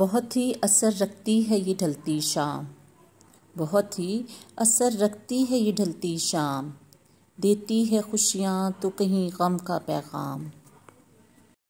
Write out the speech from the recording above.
बहुत ही असर रखती है ये ढलती शाम बहुत ही असर रखती है ये ढलती शाम देती है खुशियाँ तो कहीं गम का पैगाम